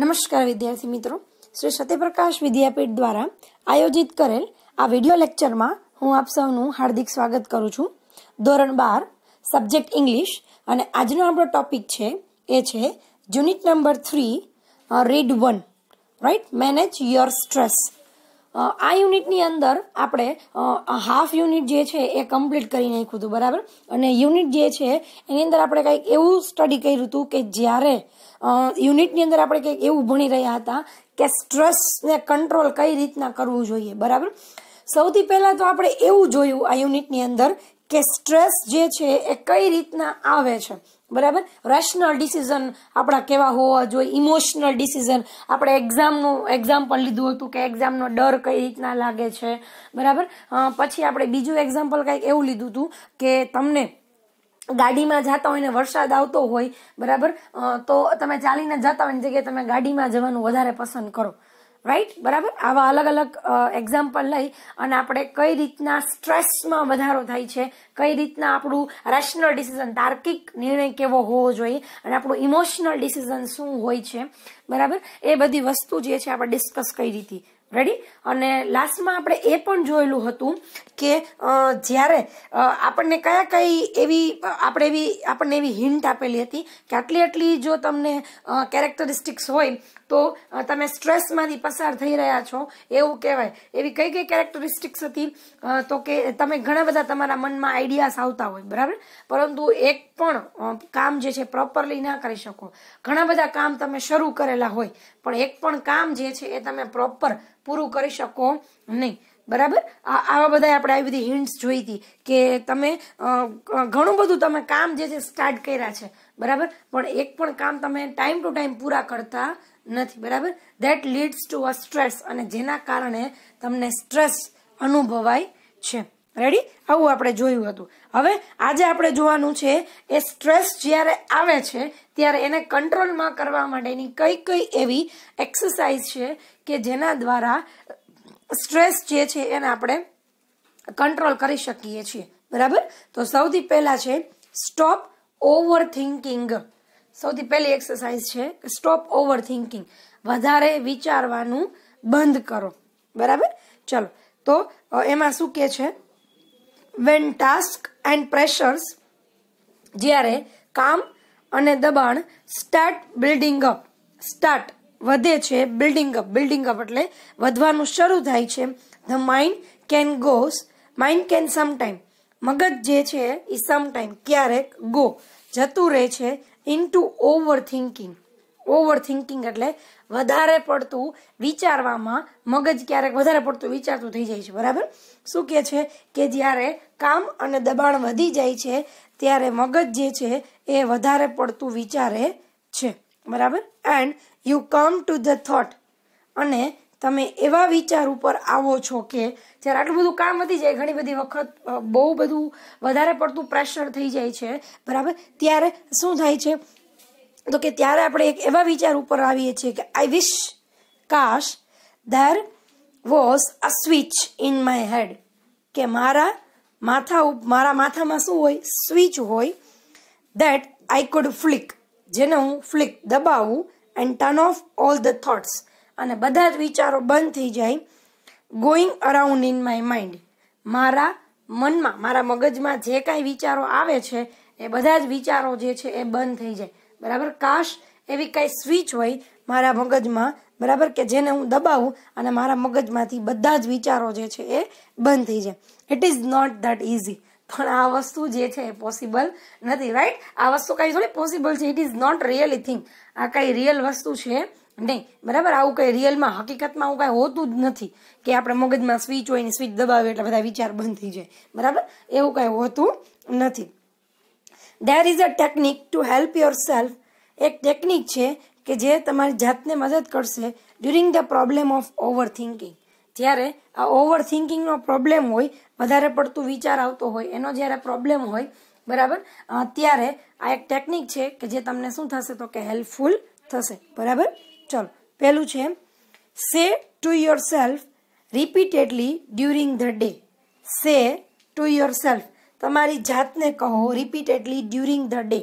નમસ્કાર વિદ્યાર્થી મિત્રો શ્રી સત્યપ્રકાશ વિદ્યાપીઠ દ્વારા આયોજિત કરેલ આ વિડિયો લેક્ચરમાં હું આપ સૌનું હાર્દિક સ્વાગત કરું છું ધોરણ બાર સબ્જેક્ટ ઇંગ્લિશ અને આજનો આપણો ટોપિક છે એ છે unit number three read one write manage your stress આ યુનિટની અંદર આપણે હાફ યુનિટ જે છે એ કમ્પ્લીટ કરી નાખ્યું હતું બરાબર અને યુનિટ જે છે એની અંદર આપણે કંઈક એવું સ્ટડી કર્યું હતું કે જ્યારે યુનિટની અંદર આપણે કંઈક એવું ભણી રહ્યા હતા કે સ્ટ્રેસને કંટ્રોલ કઈ રીતના કરવું જોઈએ બરાબર સૌથી પહેલાં તો આપણે એવું જોયું આ યુનિટની અંદર કે સ્ટ્રેસ જે છે એ કઈ રીતના આવે છે બરાબર રેશનલ ડિસિઝન આપણા કેવા હોવા જોઈએ ઇમોશનલ ડિસિઝન આપણે એક્ઝામનું એક્ઝામ્પલ લીધું હતું કે એક્ઝામનો ડર કઈ રીતના લાગે છે બરાબર પછી આપણે બીજું એક્ઝામ્પલ કંઈક એવું લીધું હતું કે તમને ગાડીમાં જતા હોય ને વરસાદ આવતો હોય બરાબર તો તમે ચાલીને જતા હોય ને જગ્યાએ તમે ગાડીમાં જવાનું વધારે પસંદ કરો રાઈટ બરાબર આવા અલગ અલગ એક્ઝામ્પલ લઈ અને આપણે કઈ રીતના સ્ટ્રેસમાં વધારો થાય છે કઈ રીતના આપણું રેશનલ ડિસિઝન તાર્કિક નિર્ણય કેવો હોવો જોઈએ અને આપણું ઇમોશનલ ડિસિઝન શું હોય છે બરાબર એ બધી વસ્તુ જે છે આપણે ડિસ્કસ કરી હતી રેડી અને લાસ્ટમાં આપણે એ પણ જોયેલું હતું કે જ્યારે આપણને કયા કઈ એવી આપણે એવી આપણને એવી હિન્ટ આપેલી હતી કે આટલી આટલી જો તમને કેરેક્ટરિસ્ટિક્સ હોય તો તમે સ્ટ્રેસમાંથી પસાર થઈ રહ્યા છો એવું કહેવાય એવી કઈ કઈ કેરેક્ટરિસ્ટિક્સ હતી તો કે તમે ઘણા બધા તમારા મનમાં આઈડિયાસ આવતા હોય બરાબર પરંતુ એક પણ કામ જે છે પ્રોપરલી ના કરી શકો ઘણા બધા કામ તમે શરૂ કરેલા હોય પણ એક પણ કામ જે છે એ તમે પ્રોપર પૂરું કરી શકો નહીં બરાબર આવા બધા આપણે આવી બધી હિન્ટ્સ જોઈ હતી કે તમે ઘણું બધું તમે કામ જે છે સ્ટાર્ટ કર્યા છે બરાબર પણ એક પણ કામ તમે ટાઈમ ટુ ટાઈમ પૂરા કરતા નથી બરાબર that leads to a stress અને જેના કારણે તમને સ્ટ્રેસ અનુભવાય છે રેડી આવું આપણે જોયું હતું હવે આજે આપણે જોવાનું છે એ સ્ટ્રેસ જ્યારે આવે છે ત્યારે એને કંટ્રોલમાં કરવા માટેની કઈ કઈ એવી એક્સરસાઇઝ છે કે જેના દ્વારા સ્ટ્રેસ જે છે એને આપણે કંટ્રોલ કરી શકીએ છીએ બરાબર તો સૌથી પહેલાં છે સ્ટોપ ઓવર થિંકિંગ સૌથી પહેલી એક્સરસાઇઝ છે સ્ટોપ ઓવર થિંકિંગ વધારે વિચારવાનું બંધ કરો બરાબર ચલો તો એમાં શું કે છે વેન ટાસ્ક એન્ડ પ્રેશર્સ જ્યારે કામ અને દબાણ સ્ટાર્ટ બિલ્ડિંગ અપ સ્ટાર્ટ વધે છે બિલ્ડિંગ અપ બિલ્ડિંગ અપ એટલે વધવાનું શરૂ થાય છે the mind can goes mind can sometime મગજ જે છે એ સમટાઈમ ક્યારેક ગો જતું રહે છે into over thinking over thinking એટલે વધારે પડતું વિચારવામાં મગજ ક્યારેક વધારે પડતું વિચારતું થઈ જાય છે બરાબર શું કહે છે કે જ્યારે કામ અને દબાણ વધી જાય છે ત્યારે મગજ જે છે એ વધારે પડતું વિચારે છે બરાબર and you come to the thought અને તમે એવા વિચાર ઉપર આવો છો કે જ્યારે આટલું બધું કામ વધી જાય ઘણી બધી વખત બહુ બધું વધારે પડતું પ્રેશર થઈ જાય છે બરાબર ત્યારે શું થાય છે તો કે ત્યારે આપણે એક એવા વિચાર ઉપર આવીએ છીએ કે આઈ વિશ કાશ there was a switch in my head કે મારા માથા મારા માથામાં શું હોય સ્વિચ હોય દેટ આઈ કુડ ફ્લિક જેને હું ફ્લિક દબાવું and turn off all the thoughts અને બધા જ વિચારો બંધ થઈ જાય going around in my mind મારા મનમાં મારા મગજમાં જે કાંઈ વિચારો આવે છે એ બધા જ વિચારો જે છે એ બંધ થઈ જાય બરાબર કાશ એવી કાંઈ સ્વિચ હોય મારા મગજમાં બરાબર કે જેને હું દબાવું અને મારા મગજમાંથી બધા જ વિચારો જે છે એ બંધ થઈ જાય it is not that easy પણ આ વસ્તુ જે છે એ પોસિબલ નથી રાઈટ આ વસ્તુ કાંઈ થોડી પોસિબલ છે it is not really thing આ કાંઈ રિયલ વસ્તુ છે નહીં બરાબર આવું કંઈ રિયલમાં હકીકતમાં આવું કાંઈ હોતું જ નથી કે આપણે મગજમાં સ્વિચ હોય ને સ્વિચ દબાવે એટલે બધા વિચાર બંધ થઈ જાય બરાબર એવું કાંઈ હોતું નથી there is a technique to help yourself એક ટેકનિક છે કે જે તમારી જાતને મદદ કરશે during the problem of over thinking જ્યારે આ ઓવર થિંકિંગનો પ્રોબ્લેમ હોય વધારે પડતું વિચાર આવતો હોય એનો જ્યારે પ્રોબ્લેમ હોય બરાબર ત્યારે આ એક ટેકનિક છે કે જે તમને શું થશે તો કે હેલ્પફુલ થશે બરાબર ચલો પહેલું છે say to yourself repeatedly during the day say to yourself તમારી જાતને કહો રિપીટેડલી ડ્યુરિંગ ધ ડે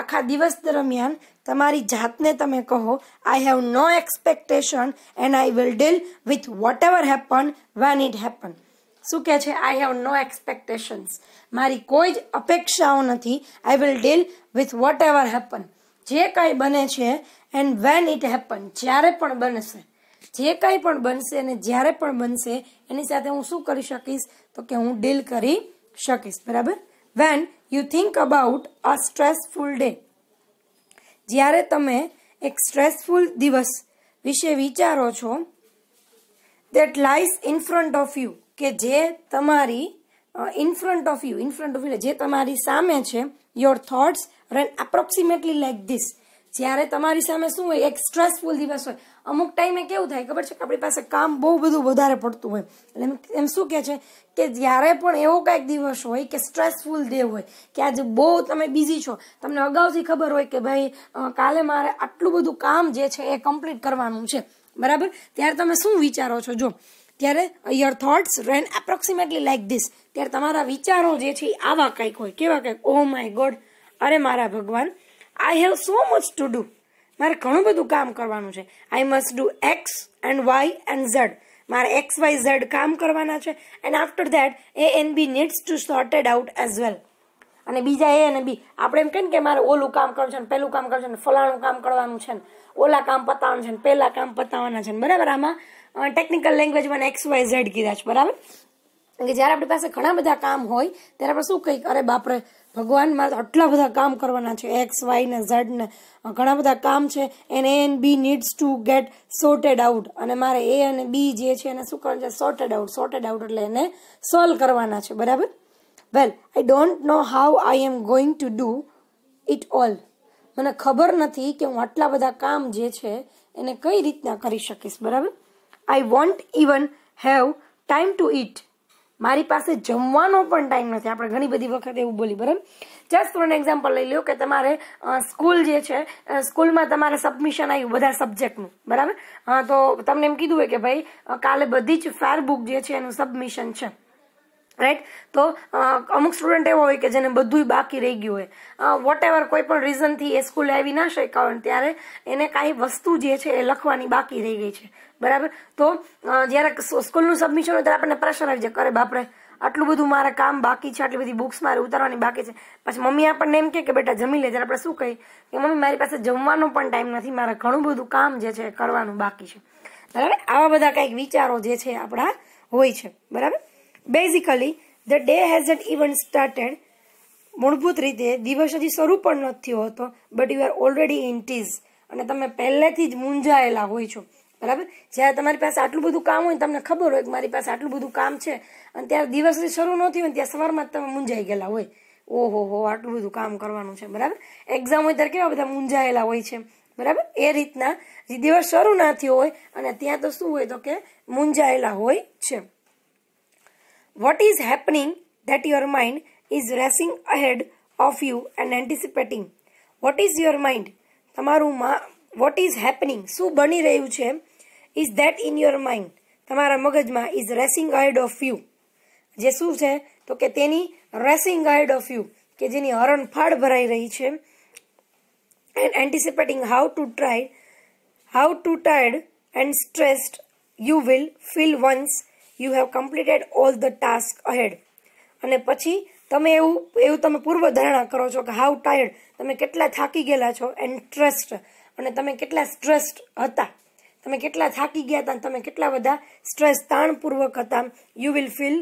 આખા દિવસ દરમિયાન તમારી જાતને તમે કહો I have no expectation and I will deal with whatever happen when it happen શું કહે છે આઈ હેવ નો એક્સપેક્ટેશન્સ મારી કોઈ જ અપેક્ષાઓ નથી I will deal with whatever happen જે કાંઈ બને છે એન્ડ વેન ઇટ હેપન જ્યારે પણ બનશે જે કાંઈ પણ બનશે અને જ્યારે પણ બનશે એની સાથે હું શું કરી શકીશ તો કે હું ડીલ કરી શકીશ બરાબર when you think about a stressful day જ્યારે તમે એક સ્ટ્રેસફુલ દિવસ વિશે વિચારો છો that lies in front of you કે જે તમારી in front of you in front of you જે તમારી સામે છે your thoughts run approximately like this જ્યારે તમારી સામે શું હોય એક સ્ટ્રેસફુલ દિવસ હોય અમુક ટાઈમે કેવું થાય ખબર છે કે આપણી પાસે કામ બહુ બધું વધારે પડતું હોય એટલે એમ શું કહે છે કે જ્યારે પણ એવો કાંઈક દિવસ હોય કે સ્ટ્રેસફુલ ડે હોય કે આજે બહુ તમે બિઝી છો તમને અગાઉથી ખબર હોય કે ભાઈ કાલે મારે આટલું બધું કામ જે છે એ કમ્પ્લીટ કરવાનું છે બરાબર ત્યારે તમે શું વિચારો છો જો ત્યારે your thoughts ran approximately like this ત્યારે તમારા વિચારો જે છે આવા કંઈક હોય કેવા કંઈક ઓ માય ગોડ અરે મારા ભગવાન I have so much to do મારે ઘણું બધું કામ કરવાનું છે I must do X and Y and Z મારે એક્સ વાય ઝેડ કામ કરવાના છે and after that A and B needs to sorted out as well અને બીજા એ અને બી આપણે એમ કહીએ કે મારે ઓલું કામ કરવું છે ને પહેલું કામ કરવું છે ને ફલાણું કામ કરવાનું છે ને ઓલા કામ પતાવવાનું છે ને પહેલાં કામ પતાવવાના છે ને બરાબર આમાં ટેકનિકલ લેંગ્વેજમાં એક્સ વાય ઝેડ કીધા છે બરાબર કે જ્યારે આપણી પાસે ઘણા બધા કામ હોય ત્યારે આપણે શું કહીએ અરે બાપરે ભગવાન મારા આટલા બધા કામ કરવાના છે એક્સ વાય ને ઝેડ ને ઘણા બધા કામ છે and A and B needs to get sorted out અને મારે એ અને બી જે છે એને શું કરવાનું છે સોર્ટેડ આઉટ સોર્ટેડ આઉટ એટલે એને સોલ્વ કરવાના છે બરાબર well I don't know how I am going to do it all મને ખબર નથી કે હું આટલા બધા કામ જે છે એને કઈ રીતના કરી શકીશ બરાબર I won't even have time to eat મારી પાસે જમવાનો પણ ટાઈમ નથી આપણે ઘણી બધી વખત એવું બોલી બરાબર જસ્ટ ફોર એન એક્ઝામ્પલ લઈ લો કે તમારે સ્કૂલ જે છે સ્કૂલમાં તમારે સબમિશન આવ્યું બધા સબ્જેક્ટનું બરાબર હા તો તમને એમ કીધું હોય કે ભાઈ કાલે બધી જ ફેર બુક જે છે એનું સબમિશન છે રાઈટ તો અમુક સ્ટુડન્ટ એવો હોય કે જેને બધું બાકી રહી ગયું હોય વોટ એવર કોઈ પણ રીઝનથી એ સ્કૂલે આવી ના શકે હોય ત્યારે એને કાંઈ વસ્તુ જે છે એ લખવાની બાકી રહી ગઈ છે બરાબર તો જ્યારે સ્કૂલનું સબમિશન હોય ત્યારે આપણને પ્રેશર આવી જાય કરે બાપરે આટલું બધું મારે કામ બાકી છે આટલી બધી બુક્સ મારે ઉતારવાની બાકી છે પછી મમ્મી આપણને એમ કે બેટા જમી લે ત્યારે આપણે શું કહીએ કે મમ્મી મારી પાસે જમવાનો પણ ટાઈમ નથી મારે ઘણું બધું કામ જે છે કરવાનું બાકી છે બરાબર આવા બધા કંઈક વિચારો જે છે આપણા હોય છે બરાબર basically the day has at even started મૂળભૂત રીતે દિવસ હજી શરૂ પણ નથી હોતો but you are already in tears અને તમે પહેલેથી જ મૂંઝાયેલા હોય છો બરાબર જ્યારે તમારી પાસે આટલું બધું કામ હોય તમને ખબર હોય કે મારી પાસે આટલું બધું કામ છે અને ત્યારે દિવસ શરૂ નથી હોય ત્યાં સવારમાં તમે મૂંઝાઈ ગયેલા હોય ઓહો હો આટલું બધું કામ કરવાનું છે બરાબર એક્ઝામ હોય ત્યારે કેવા બધા મૂંઝાયેલા હોય છે બરાબર એ રીતના દિવસ શરૂ ના થયો હોય અને ત્યાં તો શું હોય તો કે મૂંઝાયેલા હોય છે what is happening that your mind is racing ahead of you and anticipating what is your mind તમારું what is happening શું બની રહ્યું છે is that in your mind તમારા મગજમાં is racing ahead of you જે શું છે તો કે તેની racing ahead of you કે જેની હરણ ફાડ ભરાઈ રહી છે and anticipating how to try how to tired and stressed you will feel once you have completed all the task ahead અને પછી તમે એવું એવું તમે પૂર્વ ધારણા કરો છો કે હાઉ ટાયર્ડ તમે કેટલા થાકી ગયેલા છો એન્ટ્રેસ્ટ અને તમે કેટલા સ્ટ્રેસ્ડ હતા તમે કેટલા થાકી ગયા હતા તમે કેટલા બધા સ્ટ્રેસ તાણપૂર્વક હતા યુ વિલ ફીલ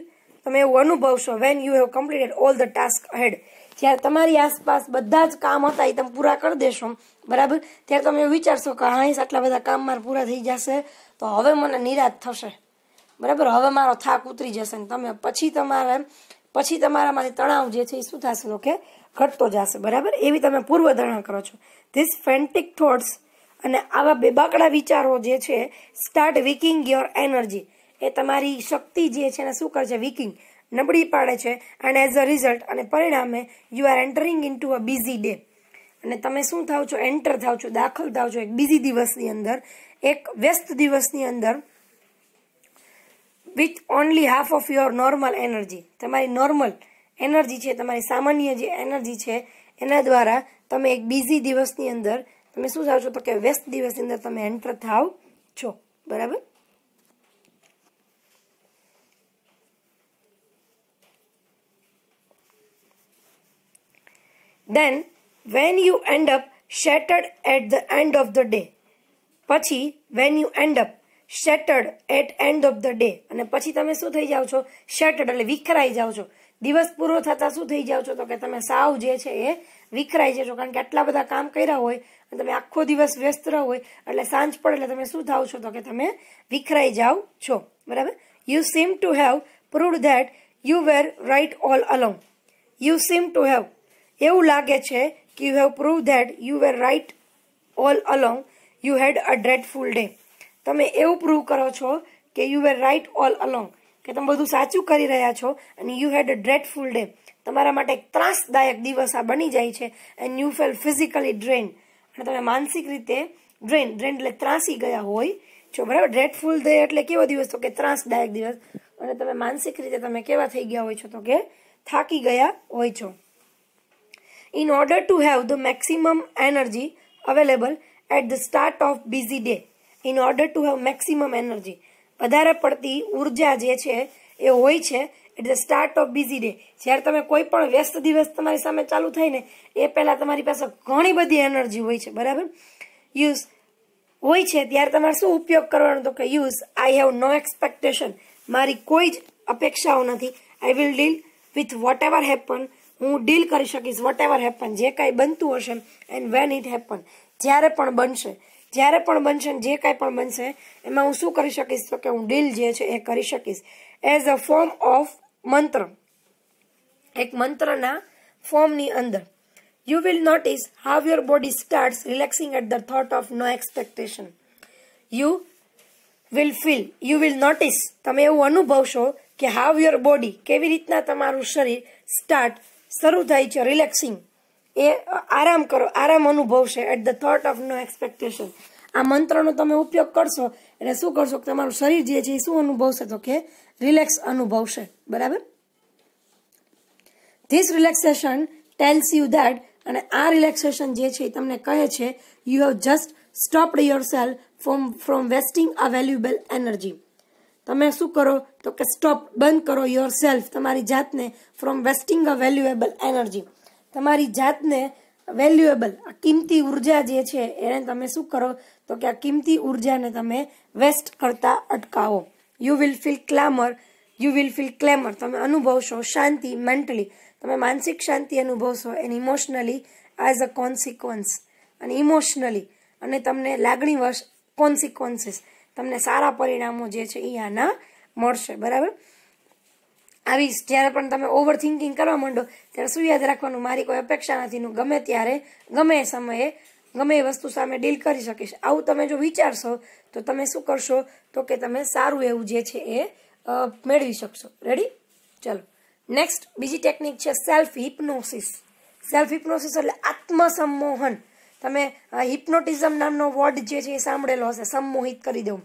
તમે એવું અનુભવશો when you have completed all the task ahead જ્યારે તમારી આસપાસ બધા જ કામ હતા એ તમે પૂરા કરી દેશો બરાબર ત્યારે તમે વિચારશો કે હા આટલા બધા કામ મારા પૂરા થઈ જશે તો હવે મને નિરાશ થશે બરાબર હવે મારો થાક ઉતરી જશે ને તમે પછી તમારે પછી તમારામાંથી તણાવ જે છે એ શું થશે તો ઘટતો જશે બરાબર એવી તમે પૂર્વ ધારણા કરો છો ધીસ ફેન્ટિક થોટ્સ અને આવા બેબાકડા વિચારો જે છે સ્ટાર્ટ વિકિંગ યોર એનર્જી એ તમારી શક્તિ જે છે એને શું કરે છે વિકિંગ નબળી પાડે છે એન્ડ એઝ અ રિઝલ્ટ અને પરિણામે you are entering into a busy day અને તમે શું થાવ છો એન્ટર થાવ છો દાખલ થાવ છો એક બિઝી દિવસની અંદર એક વ્યસ્ત દિવસની અંદર with only half of your normal energy તમારી નોર્મલ એનર્જી છે તમારી સામાન્ય જે એનર્જી છે એના દ્વારા તમે એક બીઝી દિવસની અંદર તમે શું થાવ છો તો કે વ્યસ્ત દિવસની અંદર તમે એન્ટર થાવ છો બરાબર then when you end up shattered at the end of the day પછી when you end up shattered at end of the day અને પછી તમે શું થઈ જાઓ છો શેટર્ડ એટલે વિખરાઈ જાઓ છો દિવસ પૂરો થતાં શું થઈ જાઓ છો તો કે તમે સાવ જે છે એ વિખરાઈ છો કારણ કે આટલા બધા કામ કર્યા હોય અને તમે આખો દિવસ વ્યસ્ત રહો હોય એટલે સાંજ પડે એટલે તમે શું થાવ છો તો કે તમે વિખરાઈ જાઓ છો બરાબર you seem to have prove that you were right all along you seem to have એવું લાગે છે કે you have prove that you were right all along you had a dreadful day તમે એવું પ્રૂવ કરો છો કે you were right all along કે તમે બધું સાચું કરી રહ્યા છો અને you had a dreadful day તમારા માટે એક ત્રાસદાયક દિવસ આ બની જાય છે and you fell physically drain અને તમે માનસિક રીતે ડ્રેન ડ્રેન એટલે ત્રાસી ગયા હોય છો બરાબર ડ્રેડફુલ ડે એટલે કેવો દિવસ તો કે ત્રાસદાયક દિવસ અને તમે માનસિક રીતે તમે કેવા થઈ ગયા હોય છો તો કે થાકી ગયા હોય છો in order to have the maximum energy available at the start of busy day in order to have maximum energy વધારે પડતી ઉર્જા જે છે એ હોય છે at the start of busy day જ્યારે તમે કોઈ પણ વ્યસ્ત દિવસ તમારી સામે ચાલુ થાય ને એ પહેલાં તમારી પાસે ઘણી બધી એનર્જી હોય છે બરાબર યુઝ હોય છે ત્યારે તમારે શું ઉપયોગ કરવાનો તો કે use I have no expectation મારી કોઈ જ અપેક્ષાઓ નથી I will deal with whatever happen હું ડીલ કરી શકીશ વોટ એવર હેપન જે કાંઈ બનતું હશે એન્ડ વેન ઇટ હેપન જ્યારે પણ બનશે જ્યારે પણ બનશે જે કાંઈ પણ બનશે એમાં હું શું કરી શકીશ તો કે હું ડીલ જે છે એ કરી શકીશ એઝ અ ફોર્મ ઓફ મંત્ર એક મંત્રના ફોર્મની અંદર you will notice how your body start relaxing at the thought of no expectation you will feel you will notice તમે એવું અનુભવશો કે હાવ યોર બોડી કેવી રીતના તમારું શરીર સ્ટાર્ટ શરૂ થાય છે રિલેક્સિંગ એ આરામ કરો આરામ અનુભવશે at the thought of no expectation આ મંત્રનો તમે ઉપયોગ કરશો એટલે શું કરશો કે તમારું શરીર જે છે એ શું અનુભવશે તો કે રિલેક્સ અનુભવશે બરાબર this relaxation tells you that અને આ રિલેક્સેશન જે છે એ તમને કહે છે you have just stopped yourself from from wasting a valuable energy તમે શું કરો તો કે સ્ટોપ બંધ કરો યોર સેલ્ફ તમારી જાતને from wasting a valuable energy તમારી જાતને વેલ્યુએબલ આ કિંમતી ઉર્જા જે છે એને તમે શું કરો તો કે આ કિંમતી ઉર્જાને તમે વેસ્ટ કરતા અટકાવો you will feel calmer you will feel calmer તમે અનુભવશો શાંતિ મેન્ટલી તમે માનસિક શાંતિ અનુભવશો and emotionally as a consequence અને ઇમોશનલી અને તમને લાગણીવશ કોન્સિક્વન્સીસ તમને સારા પરિણામો જે છે એ આના મળશે બરાબર આવી જ્યારે પણ તમે ઓવર થિંકિંગ કરવા માંડો ત્યારે શું યાદ રાખવાનું મારી કોઈ અપેક્ષા નથીનું ગમે ત્યારે ગમે એ સમયે ગમે એ વસ્તુ સામે ડીલ કરી શકીશ આવું તમે જો વિચારશો તો તમે શું કરશો તો કે તમે સારું એવું જે છે એ મેળવી શકશો રેડી ચાલો નેક્સ્ટ બીજી ટેકનિક છે સેલ્ફ હિપ્નોસિસ સેલ્ફ હિપ્નોસિસ એટલે આત્મસંમોહન તમે હિપ્નોટિઝમ નામનો વર્ડ જે છે એ સાંભળેલો હશે સંમોહિત કરી દઉં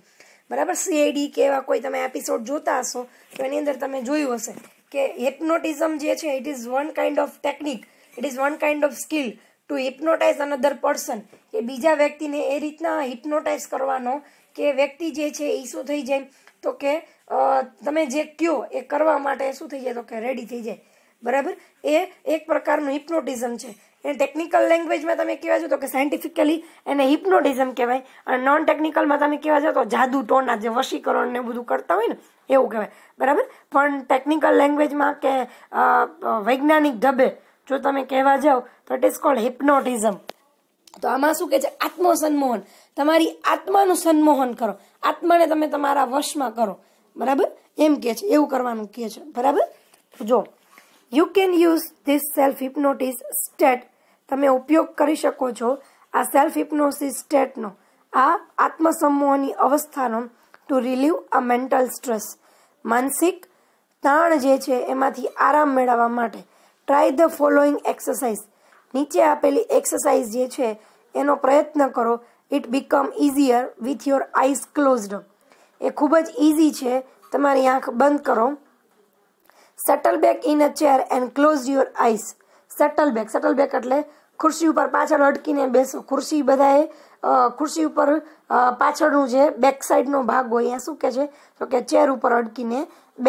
બરાબર સીઆઈડી કે એવા કોઈ તમે એપિસોડ જોતા હશો તો એની અંદર તમે જોયું હશે કે હિપ્નોટિઝમ જે છે it is one kind of technique it is one kind of skill to hypnotize another person કે બીજા વ્યક્તિને એ રીતના હિપ્નોટાઇઝ કરવાનો કે વ્યક્તિ જે છે એ શું થઈ જાય તો કે તમે જે કયો એ કરવા માટે શું થઈ જાય તો કે રેડી થઈ જાય બરાબર એ એક પ્રકારનું હિપ્નોટિઝમ છે એ ટેકનિકલ લેંગ્વેજમાં તમે કહેવા જાઓ તો કે સાયન્ટિફિકલી એને હિપ્નોટિઝમ કહેવાય અને નોન ટેકનિકલમાં તમે કહેવા જાઓ તો જાદુ ટોના જે વશીકરણ ને બધું કરતા હોય ને એવું કહેવાય બરાબર પણ ટેકનિકલ લેંગ્વેજમાં કે વૈજ્ઞાનિક ઢબે જો તમે કહેવા જાઓ તો ઇટ ઇઝ કોલ્ડ હિપ્નોટિઝમ તો આમાં શું કે છે આત્મસન્મોહન તમારી આત્માનું સન્મોહન કરો આત્માને તમે તમારા વશમાં કરો બરાબર એમ કહે છે એવું કરવાનું કહે છે બરાબર જો you can use this self hypnosis state તમે ઉપયોગ કરી શકો છો આ સેલ્ફ હિપ્નોસિસ સ્ટેટનો આ આત્મસમૂહની અવસ્થાનો to relieve a mental stress માનસિક તાણ જે છે એમાંથી આરામ મેળવવા માટે ટ્રાય ધ ફોલોઈંગ એક્સરસાઇઝ નીચે આપેલી એક્સરસાઇઝ જે છે એનો પ્રયત્ન કરો it become easier with your eyes closed એ ખૂબ જ ઇઝી છે તમારી આંખ બંધ કરો settle back in a chair and close your eyes settle back settle back એટલે ખુરશી ઉપર પાછળ અટકીને બેસો ખુરશી બધાએ ખુરશી ઉપર પાછળનું જે બેક સાઈડનો ભાગ હોય અહીંયા શું કહે છે તો કે ચેર ઉપર અટકીને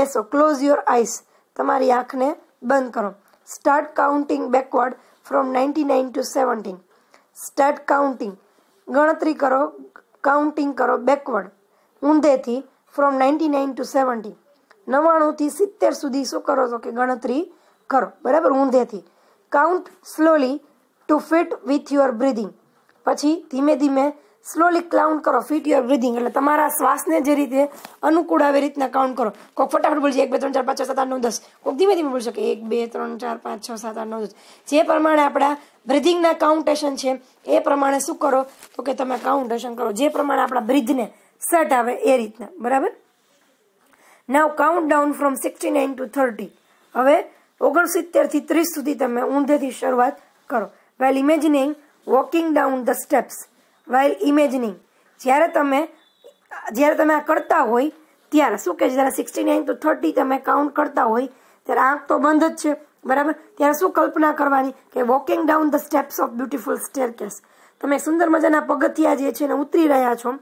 બેસો ક્લોઝ યોર આઈસ તમારી આંખને બંધ કરો start counting backward from ninety nine to seventeen start counting ગણતરી કરો કાઉન્ટિંગ કરો બેકવર્ડ ઊંધેથી from ninety nine to seventeen નવ્વાણુંથી સિત્તેર સુધી શું કરો તો કે ગણતરી કરો બરાબર ઊંધેથી count slowly to fit with your breathing પછી ધીમે ધીમે સ્લોલી કાઉન્ટ કરો ફિટ યોર બ્રિધિંગ એટલે તમારા શ્વાસને જે રીતે અનુકૂળ આવે રીતના કાઉન્ટ કરો કોઈક ફટાફટ બોલશે એક બે ત્રણ ચાર પાંચ છ સાત આઠ નવ દસ કોઈક ધીમે ધીમે બોલશો કે એક બે ત્રણ ચાર પાંચ છ સાત આઠ નવ દસ જે પ્રમાણે આપણા બ્રિધિંગના કાઉન્ટેશન છે એ પ્રમાણે શું કરો તો કે તમે કાઉન્ટેશન કરો જે પ્રમાણે આપણા બ્રિધને સેટ આવે એ રીતના બરાબર now count down from sixty nine to thirty હવે ઓગણસિત્તેરથી ત્રીસ સુધી તમે ઊંધેથી શરૂઆત કરો well imagining walking down the steps well imagining જ્યારે તમે જ્યારે તમે આ કરતા હોય ત્યારે શું કે જ્યારે સિક્સટી નાઇન ટુ થર્ટી તમે કાઉન્ટ કરતા હોય ત્યારે આંખ તો બંધ જ છે બરાબર ત્યારે શું કલ્પના કરવાની કે walking down the steps of beautiful staircase તમે સુંદર મજાના પગથિયા જે છે ને ઉતરી રહ્યા છો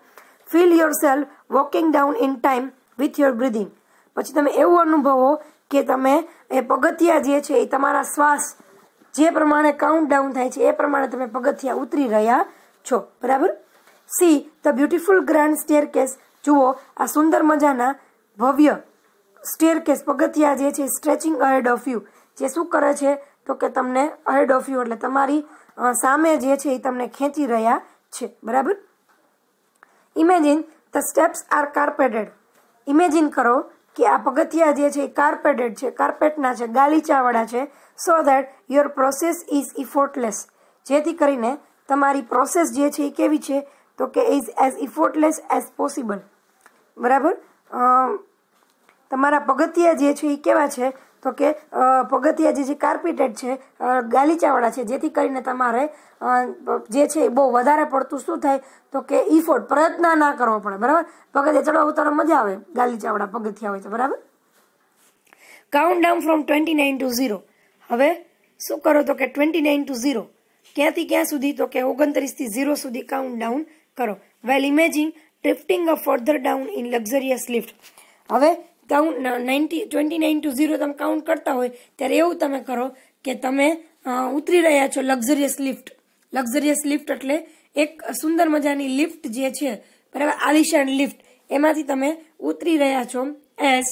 feel yourself walking down in time with your breathing પછી તમે એવું અનુભવો કે તમે એ પગથિયા જે છે એ તમારા શ્વાસ જે પ્રમાણે કાઉન્ટ ડાઉન થાય છે એ પ્રમાણે તમે પગથિયા ઉતરી રહ્યા છો બરાબર see the beautiful grand staircase જુઓ આ સુંદર મજાના ભવ્ય સ્ટેર કેસ પગથિયા જે છે સ્ટ્રેચિંગ અહેડ ઓફ યુ જે શું કરે છે તો કે તમને અહેડ ઓફ યુ એટલે તમારી સામે જે છે એ તમને ખેંચી રહ્યા છે બરાબર imagine the steps are carpeted imagine કરો કે આ પગથિયા જે છે એ કાર્પેટેડ છે કાર્પેટના છે ગાલીચાવાળા છે so that your process is effortless જેથી કરીને તમારી પ્રોસેસ જે છે એ કેવી છે તો કે is as effortless as possible બરાબર તમારા પગથિયા જે છે એ કેવા છે તો કે પગથિયા જે છે કાર્પેટેડ છે ગાલીચાવાળા છે જેથી કરીને તમારે જે છે એ બહુ વધારે પડતું શું થાય તો કે ઇફોર્ટ પ્રયત્ન ના કરવો પડે બરાબર પગથિયા ચડવા ઉતારવા મજા આવે ગાલીચાવાળા પગથિયા હોય તો બરાબર count down from twenty nine to zero હવે શું કરો તો કે ટ્વેન્ટી નાઇન ટુ ઝીરો ક્યાંથી ક્યાં સુધી તો કે ઓગણત્રીસથી ઝીરો સુધી કાઉન્ટ ડાઉન કરો well imaging drifting a further down in luxurious lift હવે count ninety twenty nine to zero તમે કાઉન્ટ કરતા હોય ત્યારે એવું તમે કરો કે તમે ઉતરી રહ્યા છો લક્ઝરિયસ લિફ્ટ લક્ઝરિયસ લિફ્ટ એટલે એક સુંદર મજાની લિફ્ટ જે છે બરાબર આલિશાન લિફ્ટ એમાંથી તમે ઉતરી રહ્યા છો as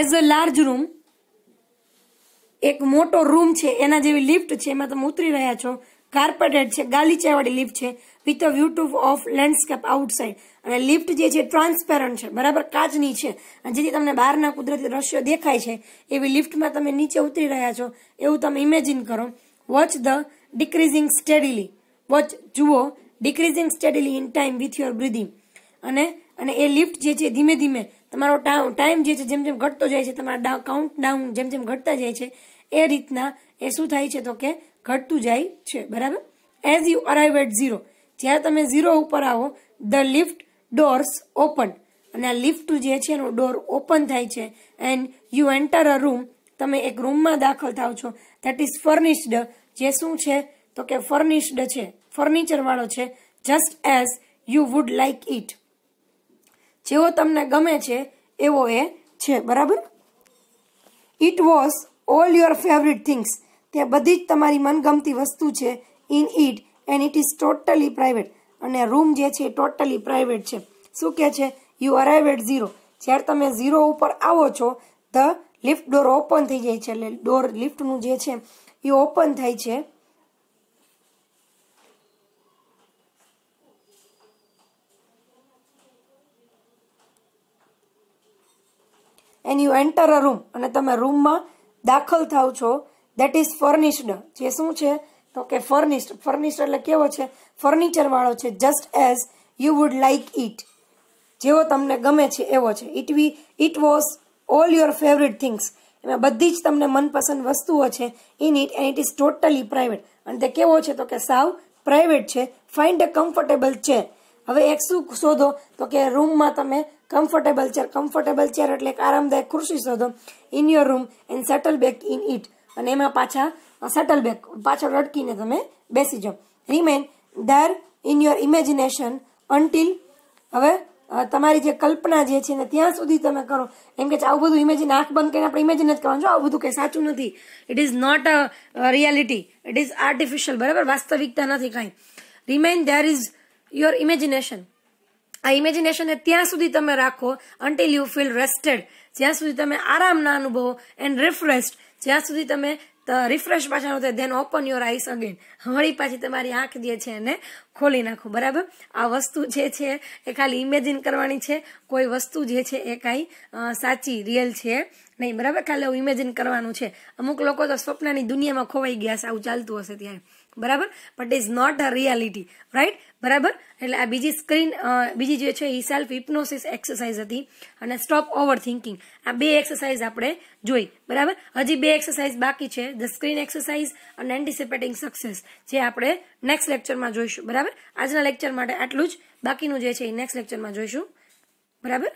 as a large room એક મોટો રૂમ છે એના જેવી લિફ્ટ છે એમાં તમે ઉતરી રહ્યા છો કાર્પેટેડ છે ગાલીચાવાળી લિફ્ટ છે with a view to of landscape outside અને લિફ્ટ જે છે ટ્રાન્સપેરન્ટ છે બરાબર કાચની છે અને જેથી તમને બહારના કુદરતી દ્રશ્યો દેખાય છે એવી લિફ્ટમાં તમે નીચે ઉતરી રહ્યા છો એવું તમે ઇમેજિન કરો watch the decreasing steadily watch જુઓ decreasing steadily in time with your breathing અને અને એ લિફ્ટ જે છે ધીમે ધીમે તમારો ટાઈમ જે છે જેમ જેમ ઘટતો જાય છે તમારા કાઉન્ટ ડાઉન જેમ જેમ ઘટતા જાય છે એ રીતના એ શું થાય છે તો કે ઘટતું જાય છે બરાબર as you arrive at zero જ્યારે તમે ઝીરો ઉપર આવો ધ લિફ્ટ ડોર્સ ઓપન અને આ લિફ્ટ જે છે એનો ડોર ઓપન થાય છે and you enter a room તમે એક રૂમમાં દાખલ થાવ છો ધેટ ઇઝ ફર્નિશ્ડ જે શું છે તો કે ફર્નિશ્ડ છે ફર્નિચરવાળો છે just as you would like it જેવો તમને ગમે છે એવો એ છે બરાબર it was all your favourite things તે બધી જ તમારી મનગમતી વસ્તુ છે in it and it is totally private અને રૂમ જે છે એ ટોટલી પ્રાઇવેટ છે શું કહે છે યુ અરાઇવ એટ ઝીરો જ્યારે તમે ઝીરો ઉપર આવો છો ધ લિફ્ટ ડોર ઓપન થઈ જાય છે એટલે ડોર લિફ્ટનું જે છે એ ઓપન થાય છે and you enter a room અને તમે રૂમમાં દાખલ થાવ છો દેટ ઇઝ ફર્નિશ્ડ જે શું છે તો કે ફર્નિશ્ડ ફર્નિશ્ડ એટલે કેવો છે ફર્નિચરવાળો છે just as you would like it જેવો તમને ગમે છે એવો છે it we it was all your favourite things એમાં બધી જ તમને મનપસંદ વસ્તુઓ છે in it and it is totally private અને તે કેવો છે તો કે સાવ પ્રાઇવેટ છે ફાઇન્ડ અ કમ્ફર્ટેબલ ચેર હવે એક શું શોધો તો કે રૂમમાં તમે કમ્ફર્ટેબલ ચેર કમ્ફર્ટેબલ ચેર એટલે એક આરામદાયક ખુરશી શોધો in your room and settle back in it અને એમાં પાછા શટલ બેક પાછળ રટકીને તમે બેસી જાઓ remain there in your imagination until હવે તમારી જે કલ્પના જે છે ને ત્યાં સુધી તમે કરો એમ કે આવું બધું ઇમેજિન આંખ બંધ કરીને આપણે ઇમેજિન જ કરવાનું છો આવું બધું કંઈ સાચું નથી it is not a reality it is artificial બરાબર વાસ્તવિકતા નથી કાંઈ remain there is your imagination આ ઇમેજિનેશનને ત્યાં સુધી તમે રાખો અન્ટિલ યુ ફીલ રેસ્ટેડ જ્યાં સુધી તમે આરામ ના અનુભવો એન્ડ રિફ્રેસ્ડ જ્યાં સુધી તમે તો રિફ્રેશ પાછળનું તો then open your eyes again વળી પાછી તમારી આંખ જે છે એને ખોલી નાખો બરાબર આ વસ્તુ જે છે એ ખાલી ઇમેજિન કરવાની છે કોઈ વસ્તુ જે છે એ કાંઈ સાચી રિયલ છે નહીં બરાબર ખાલી એવું ઇમેજિન કરવાનું છે અમુક લોકો તો સ્વપ્નની દુનિયામાં ખોવાઈ ગયા છે આવું ચાલતું હશે ત્યારે બરાબર but is not a reality right બરાબર એટલે આ બીજી સ્ક્રીન બીજી જે છે એ સેલ્ફ હિપ્નોસિસ એક્સરસાઇઝ હતી અને સ્ટોપ ઓવર થિંકિંગ આ બે એક્સરસાઇઝ આપણે જોઈ બરાબર હજી બે એક્સરસાઇઝ બાકી છે the screen exercise and anticipating success જે આપણે નેક્સ્ટ લેક્ચરમાં જોઈશું બરાબર આજના લેક્ચર માટે આટલું જ બાકીનું જે છે એ નેક્સ્ટ લેક્ચરમાં જોઈશું બરાબર